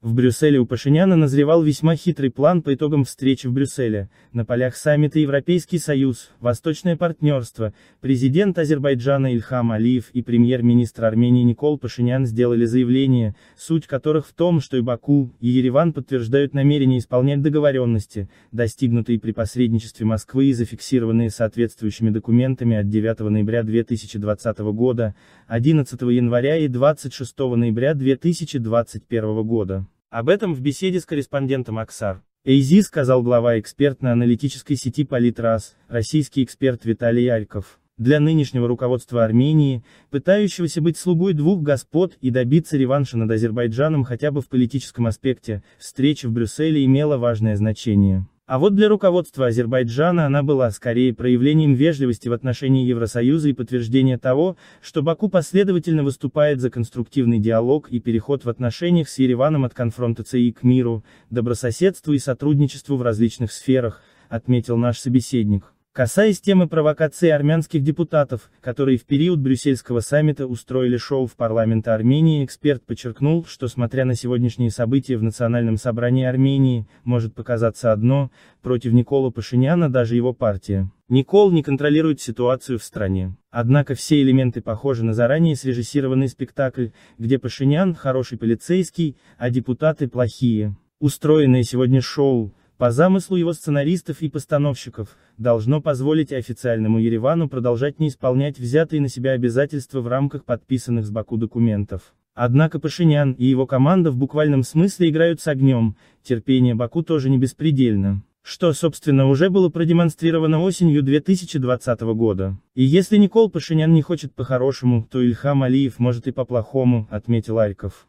В Брюсселе у Пашиняна назревал весьма хитрый план по итогам встречи в Брюсселе, на полях саммита Европейский Союз, Восточное партнерство, президент Азербайджана Ильхам Алиев и премьер-министр Армении Никол Пашинян сделали заявление, суть которых в том, что и Баку, и Ереван подтверждают намерение исполнять договоренности, достигнутые при посредничестве Москвы и зафиксированные соответствующими документами от 9 ноября 2020 года, 11 января и 26 ноября 2021 года. Об этом в беседе с корреспондентом Аксар. Эйзи сказал глава экспертно-аналитической сети Политрас, российский эксперт Виталий Ярьков. Для нынешнего руководства Армении, пытающегося быть слугой двух господ и добиться реванша над Азербайджаном хотя бы в политическом аспекте, встреча в Брюсселе имела важное значение. А вот для руководства Азербайджана она была скорее проявлением вежливости в отношении Евросоюза и подтверждение того, что Баку последовательно выступает за конструктивный диалог и переход в отношениях с Ереваном от конфронтации к миру, добрососедству и сотрудничеству в различных сферах, отметил наш собеседник. Касаясь темы провокации армянских депутатов, которые в период брюссельского саммита устроили шоу в парламенте Армении, эксперт подчеркнул, что смотря на сегодняшние события в Национальном собрании Армении, может показаться одно, против Никола Пашиняна даже его партия. Никол не контролирует ситуацию в стране. Однако все элементы похожи на заранее срежиссированный спектакль, где Пашинян хороший полицейский, а депутаты плохие. Устроенное сегодня шоу, по замыслу его сценаристов и постановщиков, должно позволить официальному Еревану продолжать не исполнять взятые на себя обязательства в рамках подписанных с Баку документов. Однако Пашинян и его команда в буквальном смысле играют с огнем, терпение Баку тоже не беспредельно что, собственно, уже было продемонстрировано осенью 2020 года. И если Никол Пашинян не хочет по-хорошему, то Ильхам Алиев может и по-плохому, отметил Арьков.